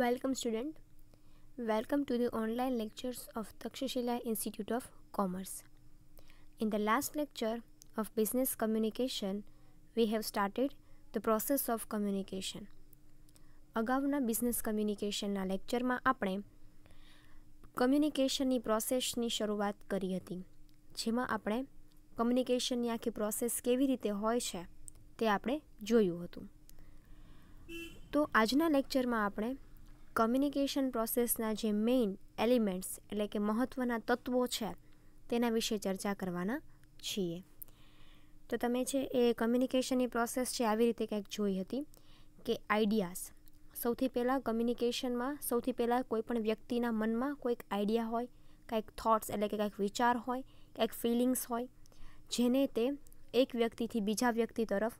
Welcome student. Welcome to the online lectures of Takshashila Institute of Commerce. In the last lecture of business communication, we have started the process of communication. અગાઉના business કમ્યુનિકેશનના લેક્ચરમાં આપણે કમ્યુનિકેશનની પ્રોસેસની શરૂઆત કરી હતી જેમાં આપણે કમ્યુનિકેશનની આખી પ્રોસેસ કેવી રીતે હોય છે તે આપણે જોયું હતું તો આજના લેક્ચરમાં આપણે કોમ્યુનિકેશન પ્રોસેસના જે મેઇન એલિમેન્ટ્સ એટલે કે મહત્ત્વના તત્વો છે તેના વિશે ચર્ચા કરવાના છીએ તો તમે છે એ કમ્યુનિકેશનની પ્રોસેસ છે આવી રીતે કંઈક જોઈ હતી કે આઈડિયાઝ સૌથી પહેલાં કમ્યુનિકેશનમાં સૌથી પહેલાં કોઈપણ વ્યક્તિના મનમાં કોઈક આઈડિયા હોય કાંઈક થોટ્સ એટલે કે કાંઈક વિચાર હોય કાંઈક ફિલિંગ્સ હોય જેને તે એક વ્યક્તિથી બીજા વ્યક્તિ તરફ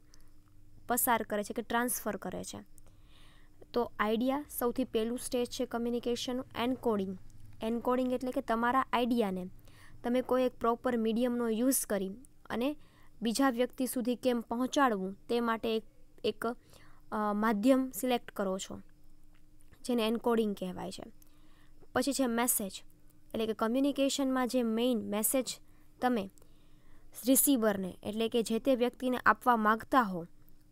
પસાર કરે છે કે ટ્રાન્સફર કરે છે તો આઈડિયા સૌથી પહેલું સ્ટેજ છે કમ્યુનિકેશનનું એન્કોડિંગ એન્કોડિંગ એટલે કે તમારા આઈડિયાને તમે કોઈ એક પ્રોપર મીડિયમનો યુઝ કરી અને બીજા વ્યક્તિ સુધી કેમ પહોંચાડવું તે માટે એક એક માધ્યમ સિલેક્ટ કરો છો જેને એન્કોડિંગ કહેવાય છે પછી છે મેસેજ એટલે કે કમ્યુનિકેશનમાં જે મેઇન મેસેજ તમે રિસીવરને એટલે કે જે તે વ્યક્તિને આપવા માગતા હો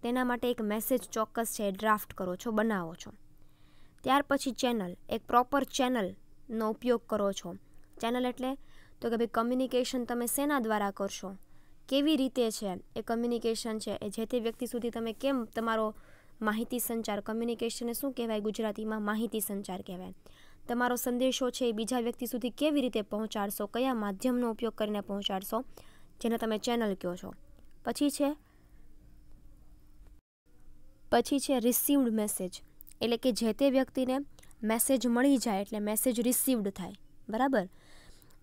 તેના માટે એક મેસેજ ચોક્કસ છે ડ્રાફ્ટ કરો છો બનાવો છો ત્યાર પછી ચેનલ એક પ્રોપર ચેનલનો ઉપયોગ કરો છો ચેનલ એટલે તો કે ભાઈ કમ્યુનિકેશન તમે શેના દ્વારા કરશો કેવી રીતે છે એ કમ્યુનિકેશન છે એ જે તે વ્યક્તિ સુધી તમે કેમ તમારો માહિતી સંચાર કમ્યુનિકેશનને શું કહેવાય ગુજરાતીમાં માહિતી સંચાર કહેવાય તમારો સંદેશો છે એ બીજા વ્યક્તિ સુધી કેવી રીતે પહોંચાડશો કયા માધ્યમનો ઉપયોગ કરીને પહોંચાડશો જેને તમે ચેનલ કહો છો પછી છે પછી છે રિસીવડ મેસેજ એટલે કે જે તે વ્યક્તિને મેસેજ મળી જાય એટલે મેસેજ રિસીવડ થાય બરાબર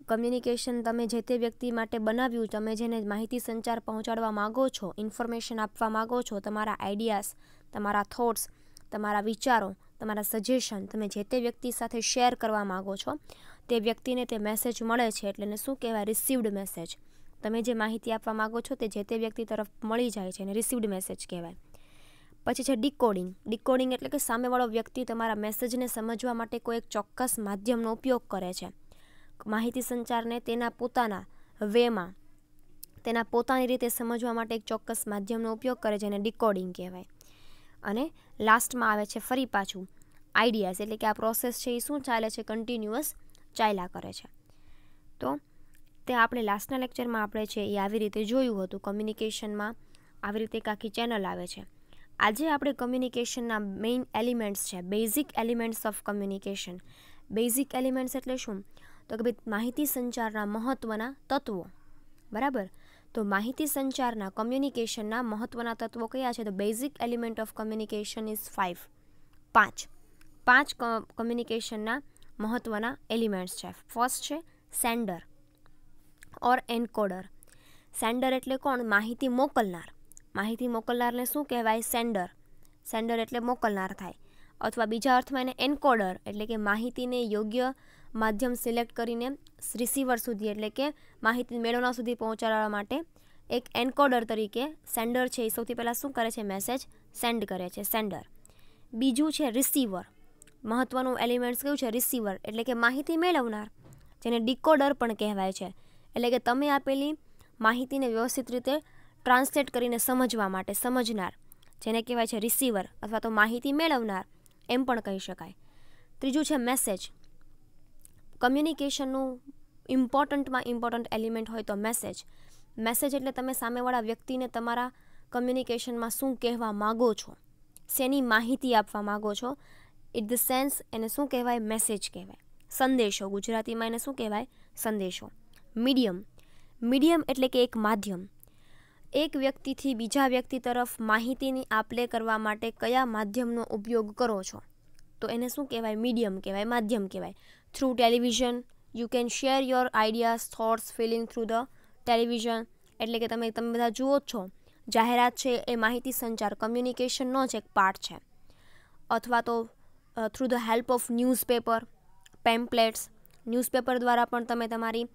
કમ્યુનિકેશન તમે જે તે વ્યક્તિ માટે બનાવ્યું તમે જેને માહિતી સંચાર પહોંચાડવા માગો છો ઇન્ફોર્મેશન આપવા માગો છો તમારા આઈડિયાઝ તમારા થોટ્સ તમારા વિચારો તમારા સજેશન તમે જે તે વ્યક્તિ સાથે શેર કરવા માગો છો તે વ્યક્તિને તે મેસેજ મળે છે એટલે એને શું કહેવાય રિસીવડ મેસેજ તમે જે માહિતી આપવા માગો છો તે જે તે વ્યક્તિ તરફ મળી જાય છે એને રિસીવડ મેસેજ કહેવાય પછી છે ડીકોડિંગ ડીકોડિંગ એટલે કે સામેવાળો વ્યક્તિ તમારા મેસેજને સમજવા માટે કોઈ એક ચોક્કસ માધ્યમનો ઉપયોગ કરે છે માહિતી સંચારને તેના પોતાના વેમાં તેના પોતાની રીતે સમજવા માટે એક ચોક્કસ માધ્યમનો ઉપયોગ કરે છે એને ડીકોડિંગ કહેવાય અને લાસ્ટમાં આવે છે ફરી પાછું આઈડિયાઝ એટલે કે આ પ્રોસેસ છે એ શું ચાલે છે કન્ટિન્યુઅસ ચાલ્યા કરે છે તો તે આપણે લાસ્ટના લેક્ચરમાં આપણે છે એ આવી રીતે જોયું હતું કમ્યુનિકેશનમાં આવી રીતે એક આખી ચેનલ આવે છે આજે આપણે કમ્યુનિકેશનના મેઇન એલિમેન્ટ્સ છે basic elements of communication basic elements એટલે શું તો કે ભાઈ માહિતી સંચારના મહત્ત્વના તત્વો બરાબર તો માહિતી સંચારના કમ્યુનિકેશનના મહત્ત્વના તત્વો કયા છે તો basic element of communication is five પાંચ પાંચ કમ્યુનિકેશનના મહત્ત્વના એલિમેન્ટ્સ છે ફર્સ્ટ છે સેન્ડર ઓર એન્કોડર સેન્ડર એટલે કોણ માહિતી મોકલનાર માહિતી મોકલનારને શું કહેવાય સેન્ડર સેન્ડર એટલે મોકલનાર થાય અથવા બીજા અર્થમાં એને એન્કોડર એટલે કે માહિતીને યોગ્ય માધ્યમ સિલેક્ટ કરીને રિસીવર સુધી એટલે કે માહિતી મેળવનાર સુધી પહોંચાડવા માટે એક એન્કોડર તરીકે સેન્ડર છે એ સૌથી પહેલાં શું કરે છે મેસેજ સેન્ડ કરે છે સેન્ડર બીજું છે રિસીવર મહત્ત્વનું એલિમેન્ટ્સ કયું છે રિસીવર એટલે કે માહિતી મેળવનાર જેને ડિકોડર પણ કહેવાય છે એટલે કે તમે આપેલી માહિતીને વ્યવસ્થિત રીતે ટ્રાન્સલેટ કરીને સમજવા માટે સમજનાર જેને કહેવાય છે રિસીવર અથવા તો માહિતી મેળવનાર એમ પણ કહી શકાય ત્રીજું છે મેસેજ કમ્યુનિકેશનનું ઇમ્પોર્ટન્ટમાં ઇમ્પોર્ટન્ટ એલિમેન્ટ હોય તો મેસેજ મેસેજ એટલે તમે સામેવાળા વ્યક્તિને તમારા કમ્યુનિકેશનમાં શું કહેવા માગો છો શેની માહિતી આપવા માગો છો ઇટ ધ સેન્સ એને શું કહેવાય મેસેજ કહેવાય સંદેશો ગુજરાતીમાં એને શું કહેવાય સંદેશો મીડિયમ મીડિયમ એટલે કે એક માધ્યમ એક વ્યક્તિથી બીજા વ્યક્તિ તરફ માહિતીની આપ લે કરવા માટે કયા માધ્યમનો ઉપયોગ કરો છો તો એને શું કહેવાય મીડિયમ કહેવાય માધ્યમ કહેવાય through television you can share your ideas thoughts feeling through the television એટલે કે તમે તમે બધા જુઓ જ છો જાહેરાત છે એ માહિતી સંચાર કમ્યુનિકેશનનો જ એક પાર્ટ છે અથવા તો through the help of newspaper pamphlets newspaper દ્વારા પણ તમે તમારી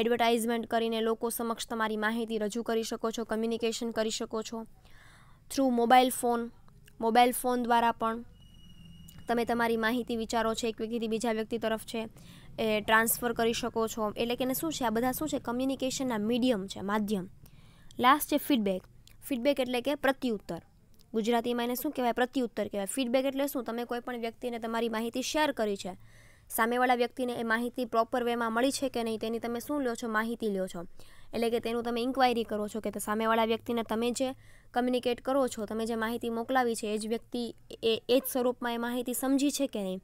એડવર્ટાઇઝમેન્ટ કરીને લોકો સમક્ષ તમારી માહિતી રજૂ કરી શકો છો કમ્યુનિકેશન કરી શકો છો through mobile phone mobile phone દ્વારા પણ તમે તમારી માહિતી વિચારો છે એક વ્યક્તિથી બીજા વ્યક્તિ તરફ છે એ ટ્રાન્સફર કરી શકો છો એટલે કે શું છે આ બધા શું છે કમ્યુનિકેશનના મીડિયમ છે માધ્યમ લાસ્ટ છે ફીડબેક ફીડબેક એટલે કે પ્રત્યુત્તર ગુજરાતીમાં એને શું કહેવાય પ્રત્યુત્તર કહેવાય ફીડબેક એટલે શું તમે કોઈ પણ વ્યક્તિને તમારી માહિતી શેર કરી છે સામેવાળા વ્યક્તિને એ માહિતી પ્રોપર વેમાં મળી છે કે નહીં તેની તમે શું લ્યો છો માહિતી લ્યો છો એટલે કે તેનું તમે ઇન્ક્વાયરી કરો છો કે સામેવાળા વ્યક્તિને તમે જે કમ્યુનિકેટ કરો છો તમે જે માહિતી મોકલાવી છે એ જ વ્યક્તિ એ એ જ સ્વરૂપમાં એ માહિતી સમજી છે કે નહીં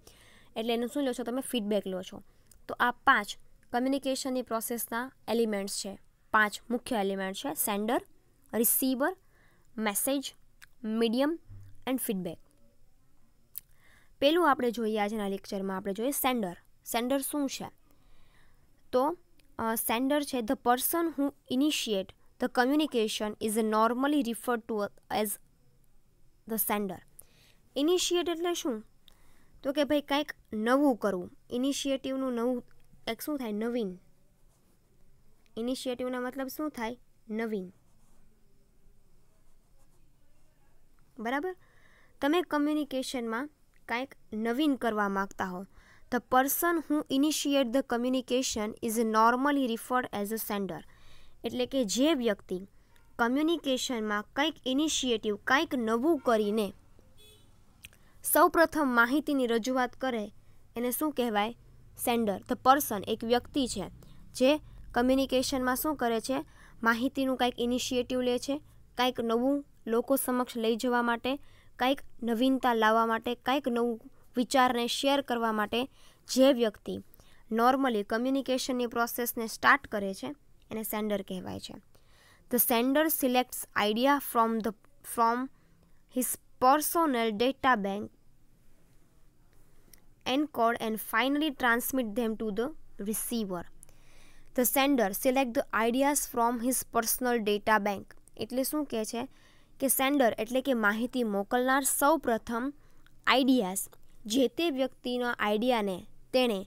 એટલે એનું શું લો છો તમે ફીડબેક લો છો તો આ પાંચ કમ્યુનિકેશનની પ્રોસેસના એલિમેન્ટ્સ છે પાંચ મુખ્ય એલિમેન્ટ છે sender receiver message medium and feedback પહેલું આપણે જોઈએ આજના લેક્ચરમાં આપણે જોઈએ સેન્ડર સેન્ડર શું છે તો સેન્ડર છે the person who initiate the communication is normally refer to as the sender initiate એટલે શું તો કે ભાઈ કંઈક નવું કરવું ઇનિશિએટિવનું નવું એક શું થાય નવીન ઇનિશિયેટિવના મતલબ શું થાય નવીન બરાબર તમે કમ્યુનિકેશનમાં કંઈક નવીન કરવા માગતા હો the person who initiate the communication is normally referred as a sender એટલે કે જે વ્યક્તિ કમ્યુનિકેશનમાં કંઈક ઇનિશિએટિવ કંઈક નવું કરીને સૌપ્રથમ માહિતીની રજૂઆત કરે એને શું કહેવાય સેન્ડર ધ પર્સન એક વ્યક્તિ છે જે કમ્યુનિકેશનમાં શું કરે છે માહિતીનું કાંઈક ઇનિશિએટિવ લે છે કાંઈક નવું લોકો સમક્ષ લઈ જવા માટે કંઈક નવીનતા લાવવા માટે કંઈક નવું વિચારને શેર કરવા માટે જે વ્યક્તિ નોર્મલી કમ્યુનિકેશનની પ્રોસેસને સ્ટાર્ટ કરે છે એને સેન્ડર કહેવાય છે the sender selects idea from the from his personal data bank and code and finally transmit them to the receiver the sender select the ideas from his personal data bank એટલે શું કહે છે કે sender એટલે કે માહિતી મોકલનાર સૌ પ્રથમ આઈડિયાઝ જે તે વ્યક્તિના આઈડિયાને તેણે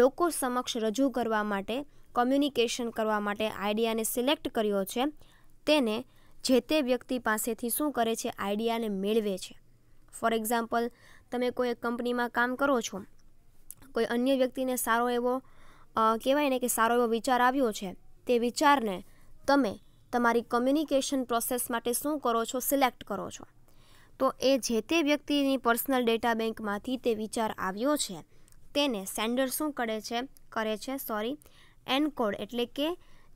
લોકો સમક્ષ રજૂ કરવા માટે કોમ્યુનિકેશન કરવા માટે આઈડિયાને સિલેક્ટ કર્યો છે તેને જે તે વ્યક્તિ પાસેથી શું કરે છે આઈડિયાને મેળવે છે ફોર એક્ઝામ્પલ તમે કોઈ એક કંપનીમાં કામ કરો છો કોઈ અન્ય વ્યક્તિને સારો એવો કહેવાય ને કે સારો એવો વિચાર આવ્યો છે તે વિચારને તમે તમારી કમ્યુનિકેશન પ્રોસેસ માટે શું કરો છો સિલેક્ટ કરો છો તો એ જે તે વ્યક્તિની પર્સનલ ડેટા બેંકમાંથી તે વિચાર આવ્યો છે તેને સેન્ડર શું કરે છે કરે છે સોરી એનકોડ એટલે કે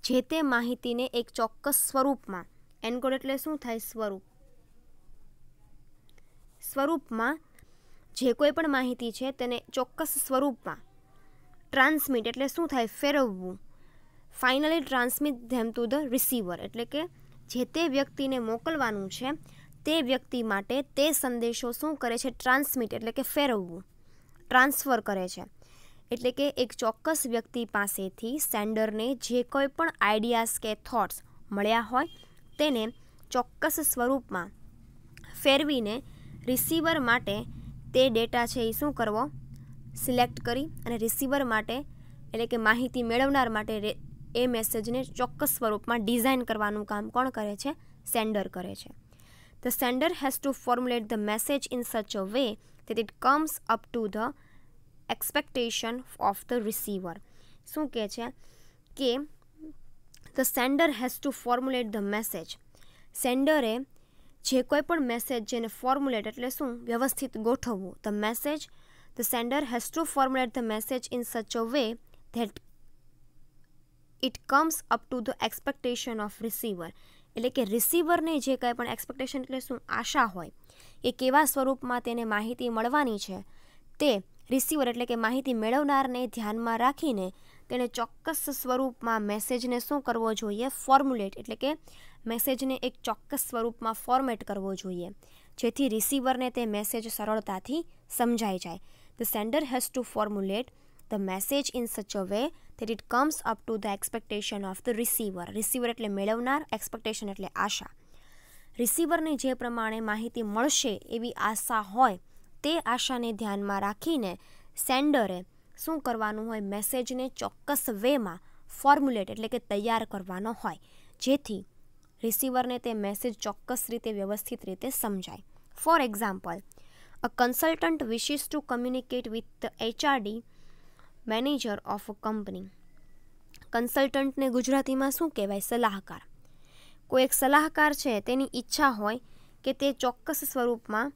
જે તે માહિતીને એક ચોક્કસ સ્વરૂપમાં એનકોડ એટલે શું થાય સ્વરૂપ સ્વરૂપમાં જે કોઈ પણ માહિતી છે તેને ચોક્કસ સ્વરૂપમાં ટ્રાન્સમિટ એટલે શું થાય ફેરવવું finally transmit them to the receiver એટલે કે જે તે વ્યક્તિને મોકલવાનું છે તે વ્યક્તિ માટે તે સંદેશો શું કરે છે ટ્રાન્સમિટ એટલે કે ફેરવવું ટ્રાન્સફર કરે છે એટલે કે એક ચોક્કસ વ્યક્તિ પાસેથી સેન્ડરને જે કોઈ પણ આઈડિયાઝ કે થોટ્સ મળ્યા હોય તેને ચોક્કસ સ્વરૂપમાં ફેરવીને રિસીવર માટે તે ડેટા છે એ શું કરવો સિલેક્ટ કરી અને રિસીવર માટે એટલે કે માહિતી મેળવનાર માટે એ મેસેજને ચોક્કસ સ્વરૂપમાં ડિઝાઇન કરવાનું કામ કોણ કરે છે સેન્ડર કરે છે the sender has to formulate the message in such a way that it comes up to the expectation of the receiver શું કહે છે કે the sender has to formulate the message સેન્ડરે જે કોઈ પણ મેસેજ જેને ફોર્મ્યુલેટ એટલે શું વ્યવસ્થિત ગોઠવવું the message the sender has to formulate the message in such a way that it comes up to the expectation of receiver એટલે કે રિસીવરને જે કંઈ પણ એક્સપેક્ટેશન એટલે શું આશા હોય એ કેવા સ્વરૂપમાં તેને માહિતી મળવાની છે તે રિસીવર એટલે કે માહિતી મેળવનારને ધ્યાનમાં રાખીને તેણે ચોક્કસ સ્વરૂપમાં મેસેજને શું કરવો જોઈએ ફોર્મ્યુલેટ એટલે કે મેસેજને એક ચોક્કસ સ્વરૂપમાં ફોર્મેટ કરવો જોઈએ જેથી રિસીવરને તે મેસેજ સરળતાથી સમજાઈ જાય the sender has to formulate the message in such a way that it comes up to the expectation of the receiver receiver એટલે મેળવનાર એક્સપેક્ટેશન એટલે આશા રિસીવરને જે પ્રમાણે માહિતી મળશે એવી આશા હોય તે આશાને ધ્યાનમાં રાખીને સેન્ડરે શું કરવાનું હોય મેસેજને ચોક્કસ વેમાં ફોર્મ્યુલેટ એટલે કે તૈયાર કરવાનો હોય જેથી રિસીવરને તે મેસેજ ચોક્કસ રીતે વ્યવસ્થિત રીતે સમજાય for example a consultant wishes to communicate with the HRD manager of a company કન્સલ્ટન્ટને ગુજરાતીમાં શું કહેવાય સલાહકાર કોઈ એક સલાહકાર છે તેની ઈચ્છા હોય કે તે ચોક્કસ સ્વરૂપમાં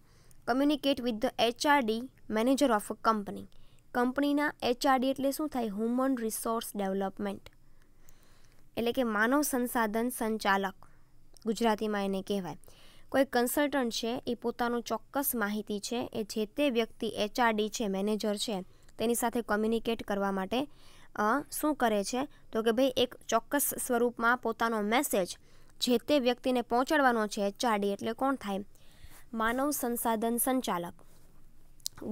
communicate with the HRD manager of a company કંપનીના એચઆરડી એટલે શું થાય હ્યુમન રિસોર્સ ડેવલપમેન્ટ એટલે કે માનવ સંસાધન સંચાલક ગુજરાતીમાં એને કહેવાય કોઈ કન્સલ્ટન્ટ છે એ પોતાનું ચોક્કસ માહિતી છે એ જે તે વ્યક્તિ એચઆરડી છે મેનેજર છે તેની સાથે કોમ્યુનિકેટ કરવા માટે શું કરે છે તો કે ભાઈ એક ચોક્કસ સ્વરૂપમાં પોતાનો મેસેજ જે તે વ્યક્તિને પહોંચાડવાનો છે ચાડી એટલે કોણ થાય માનવ સંસાધન સંચાલક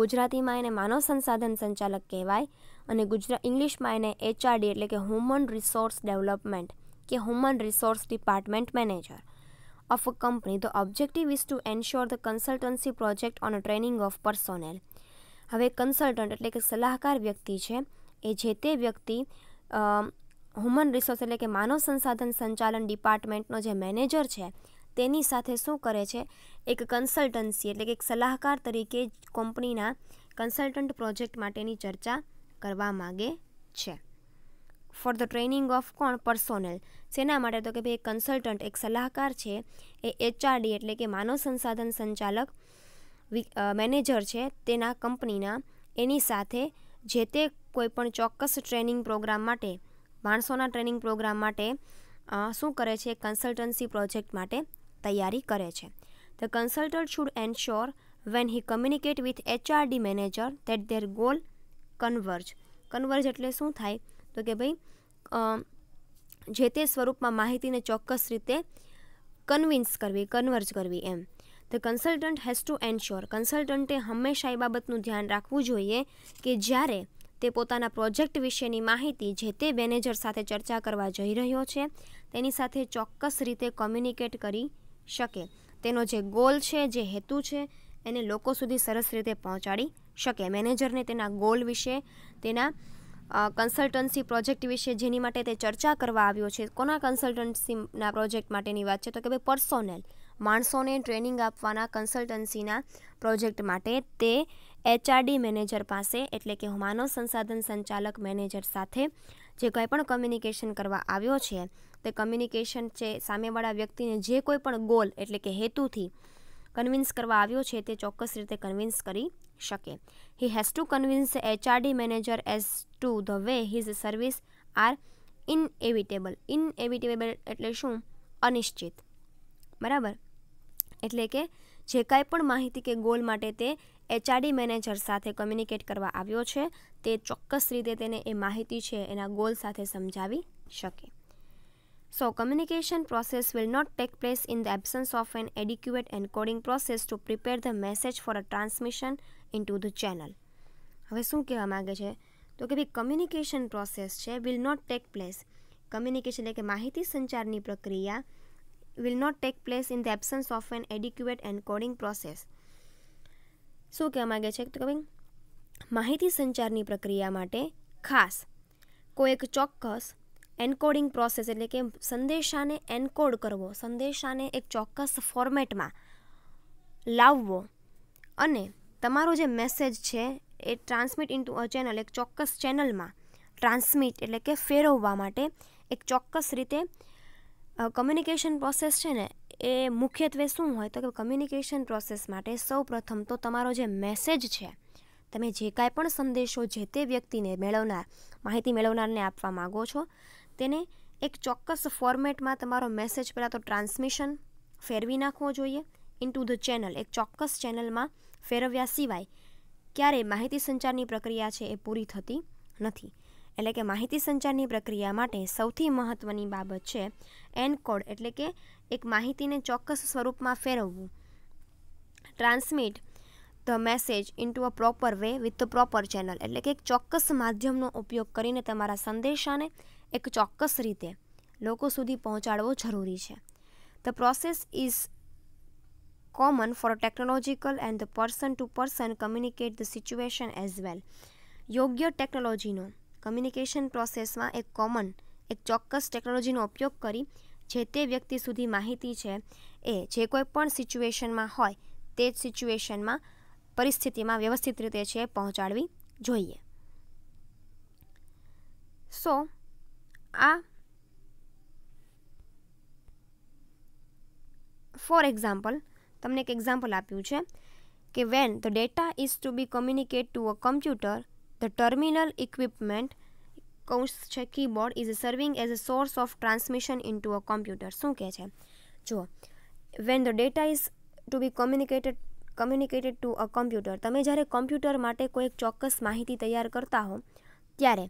ગુજરાતીમાં એને માનવ સંસાધન સંચાલક કહેવાય અને ગુજરાત ઇંગ્લિશમાં એને એચઆરડી એટલે કે હ્યુમન રિસોર્સ ડેવલપમેન્ટ કે human resource department manager of a company. The objective is to ensure the consultancy project on a training of હવે કન્સલ્ટન્ટ એટલે કે સલાહકાર વ્યક્તિ છે એ જે તે વ્યક્તિ હ્યુમન રિસોર્સ એટલે કે માનવ સંસાધન સંચાલન ડિપાર્ટમેન્ટનો જે મેનેજર છે તેની સાથે શું કરે છે એક કન્સલ્ટન્સી એટલે કે એક સલાહકાર તરીકે કંપનીના કન્સલ્ટન્ટ પ્રોજેક્ટ માટેની ચર્ચા કરવા માગે છે ફોર ધ ટ્રેનિંગ ઓફ કોણ પર્સોનલ શેના માટે તો કે ભાઈ કન્સલ્ટન્ટ એક સલાહકાર છે એ એચઆરડી એટલે કે માનવ સંસાધન સંચાલક મેનેજર છે તેના કંપનીના એની સાથે જે તે કોઈપણ ચોક્કસ ટ્રેનિંગ પ્રોગ્રામ માટે માણસોના ટ્રેનિંગ પ્રોગ્રામ માટે શું કરે છે કન્સલ્ટન્સી પ્રોજેક્ટ માટે તૈયારી કરે છે the consultant should ensure when he communicate with HRD manager that their goal converge converge એટલે શું થાય તો કે ભાઈ જે તે સ્વરૂપમાં માહિતીને ચોક્કસ રીતે કન્વિન્સ કરવી કન્વર્જ કરવી એમ the consultant has to ensure કન્સલ્ટન્ટે હંમેશા એ બાબતનું ધ્યાન રાખવું જોઈએ કે જ્યારે તે પોતાના પ્રોજેક્ટ વિશેની માહિતી જે તે મેનેજર સાથે ચર્ચા કરવા જઈ રહ્યો છે તેની સાથે ચોક્કસ રીતે કોમ્યુનિકેટ કરી શકે તેનો જે ગોલ છે જે હેતુ છે એને લોકો સુધી સરસ રીતે પહોંચાડી શકે મેનેજરને તેના ગોલ વિશે તેના કન્સલ્ટન્સી પ્રોજેક્ટ વિશે જેની માટે તે ચર્ચા કરવા આવ્યો છે કોના કન્સલ્ટન્સીના પ્રોજેક્ટ માટેની વાત છે તો કે ભાઈ પર્સોનેલ માણસોને ટ્રેનિંગ આપવાના કન્સલ્ટન્સીના પ્રોજેક્ટ માટે તે એચઆરડી મેનેજર પાસે એટલે કે માનવ સંસાધન સંચાલક મેનેજર સાથે જે કંઈ પણ કમ્યુનિકેશન કરવા આવ્યો છે તે કમ્યુનિકેશન છે સામેવાળા વ્યક્તિને જે કોઈ પણ ગોલ એટલે કે હેતુથી કન્વિન્સ કરવા આવ્યો છે તે ચોક્કસ રીતે કન્વિન્સ કરી શકે he has to convince HRD manager as to the way his service are inevitable inevitable એટલે શું અનિશ્ચિત બરાબર એટલે કે જે કાંઈ પણ માહિતી કે ગોલ માટે તે એચઆરડી મેનેજર સાથે કમ્યુનિકેટ કરવા આવ્યો છે તે ચોક્કસ રીતે તેને એ માહિતી છે એના ગોલ સાથે સમજાવી શકે so communication process will not take place in the absence of an adequate encoding process to prepare the message for a transmission into the channel હવે શું કહેવા માગે છે તો કે ભાઈ કમ્યુનિકેશન પ્રોસેસ છે will not take place communication એટલે કે માહિતી સંચારની પ્રક્રિયા will not take place in the absence of an adequate encoding process શું કહેવા માગે છે તો કે માહિતી સંચારની પ્રક્રિયા માટે ખાસ કોઈ એક ચોક્કસ એન્કોડિંગ પ્રોસેસ એટલે કે સંદેશાને એન્કોડ કરવો સંદેશાને એક ચોક્કસ ફોર્મેટમાં લાવવો અને તમારો જે મેસેજ છે એ ટ્રાન્સમિટ ઇન્ટુ અ ચેનલ એક ચોક્કસ ચેનલમાં ટ્રાન્સમિટ એટલે કે ફેરવવા માટે એક ચોક્કસ રીતે કમ્યુનિકેશન પ્રોસેસ છે ને એ મુખ્યત્વે શું હોય તો કે કમ્યુનિકેશન પ્રોસેસ માટે સૌ પ્રથમ તો તમારો જે મેસેજ છે તમે જે કાંઈ પણ સંદેશો જે તે વ્યક્તિને મેળવનાર માહિતી મેળવનારને આપવા માગો છો તેને એક ચોક્કસ ફોર્મેટમાં તમારો મેસેજ પહેલાં તો ટ્રાન્સમિશન ફેરવી નાખવો જોઈએ ઇનટુ ધ ચેનલ એક ચોક્કસ ચેનલમાં ફેરવ્યા સિવાય ક્યારેય માહિતી સંચારની પ્રક્રિયા છે એ પૂરી થતી નથી એટલે કે માહિતી સંચારની પ્રક્રિયા માટે સૌથી મહત્ત્વની બાબત છે એનકોડ એટલે કે એક માહિતીને ચોક્કસ સ્વરૂપમાં ફેરવવું transmit the message into a proper way with the proper channel એટલે કે એક ચોક્કસ માધ્યમનો ઉપયોગ કરીને તમારા સંદેશાને એક ચોક્કસ રીતે લોકો સુધી પહોંચાડવો જરૂરી છે the process is common for technological and the person to person communicate the situation as well યોગ્ય ટેકનોલોજીનો કમ્યુનિકેશન પ્રોસેસમાં એક કોમન એક ચોક્કસ ટેકનોલોજીનો ઉપયોગ કરી જે તે વ્યક્તિ સુધી માહિતી છે એ જે કોઈ પણ સિચ્યુએશનમાં હોય તે જ સિચ્યુએશનમાં પરિસ્થિતિમાં વ્યવસ્થિત રીતે છે પહોંચાડવી જોઈએ સો આ ફોર એક્ઝામ્પલ તમને એક એક્ઝામ્પલ આપ્યું છે કે when the data is to be communicate to a computer the terminal equipment કૌશ છે keyboard is serving as a source of transmission into a computer શું કહે છે જુઓ when the data is to be communicated communicated to a computer તમે જ્યારે computer માટે કોઈ ચોક્કસ માહિતી તૈયાર કરતા હો ત્યારે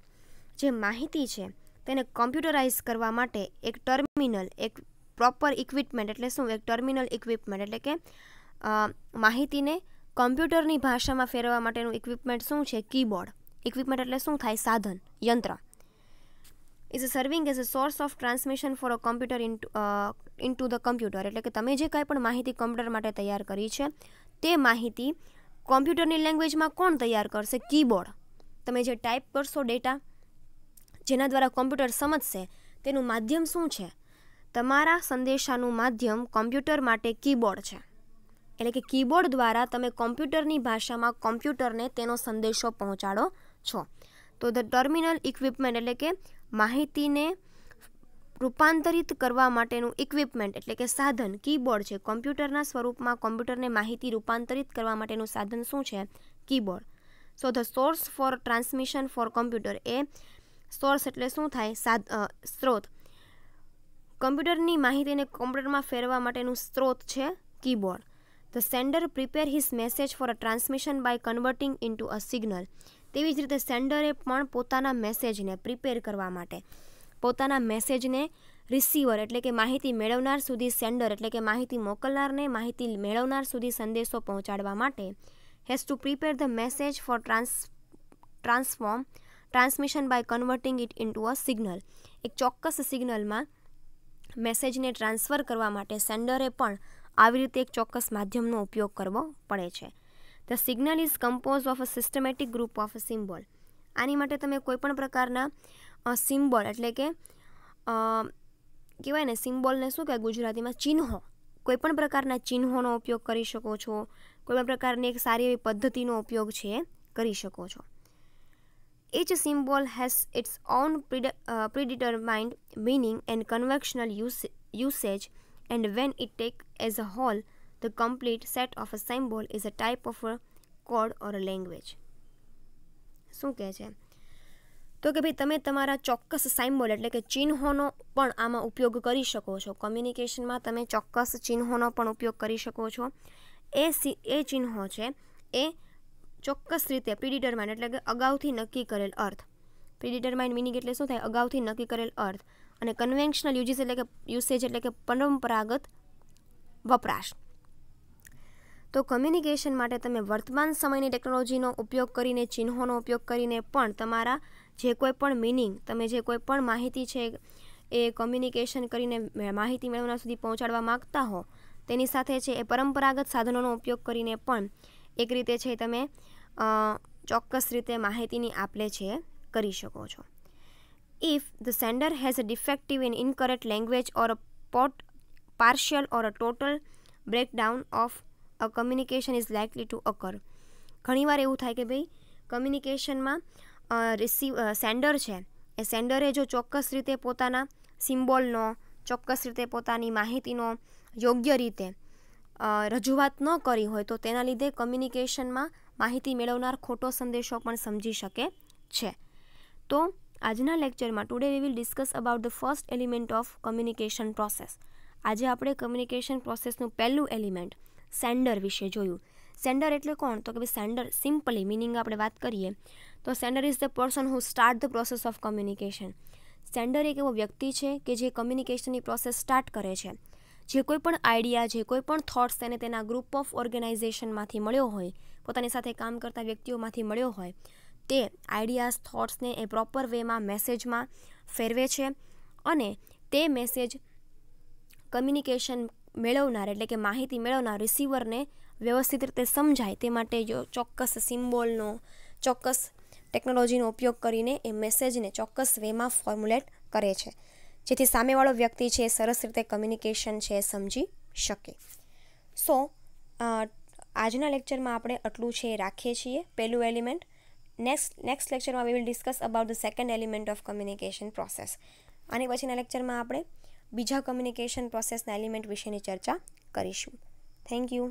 જે માહિતી છે તેને કોમ્પ્યુટરાઇઝ કરવા માટે એક ટર્મિનલ એક પ્રોપર ઇક્વિપમેન્ટ એટલે શું એક ટર્મિનલ ઇક્વિપમેન્ટ એટલે કે માહિતીને કોમ્પ્યુટરની ભાષામાં ફેરવવા માટેનું ઇક્વિપમેન્ટ શું છે કીબોર્ડ ઇક્વિપમેન્ટ એટલે શું થાય સાધન યંત્ર is a serving as a source of transmission for a computer into the computer એટલે કે તમે જે કાંઈ પણ માહિતી કમ્પ્યુટર માટે તૈયાર કરી છે તે માહિતી કોમ્પ્યુટરની લેંગ્વેજમાં કોણ તૈયાર કરશે કીબોર્ડ તમે જે ટાઈપ કરશો ડેટા જેના દ્વારા કોમ્પ્યુટર સમજશે તેનું માધ્યમ શું છે તમારા સંદેશાનું માધ્યમ કોમ્પ્યુટર માટે કીબોર્ડ છે એટલે કે કીબોર્ડ દ્વારા તમે કોમ્પ્યુટરની ભાષામાં કોમ્પ્યુટરને તેનો સંદેશો પહોંચાડો છો તો ધ ટર્મિનલ ઇક્વિપમેન્ટ એટલે કે માહિતીને રૂપાંતરિત કરવા માટેનું ઇક્વિપમેન્ટ એટલે કે સાધન કીબોર્ડ છે કોમ્પ્યુટરના સ્વરૂપમાં કોમ્પ્યુટરને માહિતી રૂપાંતરિત કરવા માટેનું સાધન શું છે keyboard so the source for transmission for computer એ સોર્સ એટલે શું થાય સાધ સ્ત્રોત કોમ્પ્યુટરની માહિતીને કોમ્પ્યુટરમાં ફેરવા માટેનું સ્ત્રોત છે keyboard the sender prepare his message for a transmission by converting into a signal તેવી જ રીતે સેન્ડરે પણ પોતાના મેસેજને પ્રિપેર કરવા માટે પોતાના મેસેજને રિસીવર એટલે કે માહિતી મેળવનાર સુધી સેન્ડર એટલે કે માહિતી મોકલનારને માહિતી મેળવનાર સુધી સંદેશો પહોંચાડવા માટે has to prepare the message for trans transform transmission by converting it into a signal એક ચોક્કસ સિગ્નલમાં મેસેજને ટ્રાન્સફર કરવા માટે સેન્ડરે પણ આવી રીતે એક ચોક્કસ માધ્યમનો ઉપયોગ કરવો પડે છે the signal is compose of a systematic group of a symbol આની માટે તમે કોઈપણ પ્રકારના સિમ્બોલ એટલે કે કહેવાય ને સિમ્બોલને શું કહેવાય ગુજરાતીમાં ચિહ્નો કોઈપણ પ્રકારના ચિહ્નોનો ઉપયોગ કરી શકો છો કોઈપણ પ્રકારની એક સારી એવી પદ્ધતિનો ઉપયોગ છે કરી શકો છો Each symbol has its own pred uh, predetermined meaning and conventional use usage, and when it take as a whole, The complete set of a symbol is a type of a code or a language શું કહે છે તો કે ભાઈ તમે તમારા ચોક્કસ સાઇમ્બોલ એટલે કે ચિહ્નોનો પણ આમાં ઉપયોગ કરી શકો છો કોમ્યુનિકેશનમાં તમે ચોક્કસ ચિહ્નોનો પણ ઉપયોગ કરી શકો છો એ એ ચિહ્નો છે એ ચોક્કસ રીતે માઇન્ડ એટલે કે અગાઉથી નક્કી કરેલ અર્થ માઇન્ડ મિનિંગ એટલે શું થાય અગાઉથી નક્કી કરેલ અર્થ અને કન્વેન્શનલ યુજીસ એટલે કે યુસેજ એટલે કે પરંપરાગત વપરાશ તો કમ્યુનિકેશન માટે તમે વર્તમાન સમયની ટેકનોલોજીનો ઉપયોગ કરીને ચિહ્નોનો ઉપયોગ કરીને પણ તમારા જે કોઈ પણ મિનિંગ તમે જે કોઈ પણ માહિતી છે એ કમ્યુનિકેશન કરીને માહિતી મેળવના સુધી પહોંચાડવા માગતા હો તેની સાથે છે એ પરંપરાગત સાધનોનો ઉપયોગ કરીને પણ એક રીતે છે તમે ચોક્કસ રીતે માહિતીની આપલે છે કરી શકો છો if the sender has a defective and incorrect language or a pot partial or a total breakdown of a communication is likely to occur ઘણીવાર એવું થાય કે ભાઈ કમ્યુનિકેશનમાં રિસીવ સેન્ડર છે એ સેન્ડરે જો ચોક્કસ રીતે પોતાના સિમ્બોલનો ચોક્કસ રીતે પોતાની માહિતીનો યોગ્ય રીતે રજૂઆત ન કરી હોય તો તેના લીધે કમ્યુનિકેશનમાં માહિતી મેળવનાર ખોટો સંદેશો પણ સમજી શકે છે તો આજના લેક્ચરમાં today we will discuss about the first element of communication process આજે આપણે કમ્યુનિકેશન પ્રોસેસનું પહેલું એલિમેન્ટ સેન્ડર વિશે જોયું સેન્ડર એટલે કોણ તો કે ભાઈ સેન્ડર સિમ્પલી મિનિંગ આપણે વાત કરીએ તો sender is the person who start the process of communication sender એક એવો વ્યક્તિ છે કે જે કમ્યુનિકેશનની પ્રોસેસ સ્ટાર્ટ કરે છે જે કોઈ પણ આઈડિયા જે કોઈ પણ થોટ્સ તેને તેના ગ્રુપ ઓફ ઓર્ગેનાઇઝેશનમાંથી મળ્યો હોય પોતાની સાથે કામ કરતા વ્યક્તિઓમાંથી મળ્યો હોય તે આઈડિયાઝ થોટ્સને એ પ્રોપર વેમાં મેસેજમાં ફેરવે છે અને તે મેસેજ કમ્યુનિકેશન મેળવનાર એટલે કે માહિતી મેળવનાર રિસીવરને વ્યવસ્થિત રીતે સમજાય તે માટે જો ચોક્કસ સિમ્બોલનો ચોક્કસ ટેકનોલોજીનો ઉપયોગ કરીને એ મેસેજને ચોક્કસ વેમાં ફોર્મ્યુલેટ કરે છે જેથી સામેવાળો વ્યક્તિ છે સરસ રીતે કમ્યુનિકેશન છે સમજી શકે સો આજના લેક્ચરમાં આપણે આટલું છે રાખીએ છીએ પહેલું એલિમેન્ટ નેક્સ્ટ નેક્સ્ટ લેક્ચરમાં we will discuss about the second element of communication process આની પછીના લેક્ચરમાં આપણે બીજા કમ્યુનિકેશન પ્રોસેસના એલિમેન્ટ વિશેની ચર્ચા કરીશું થેન્ક યુ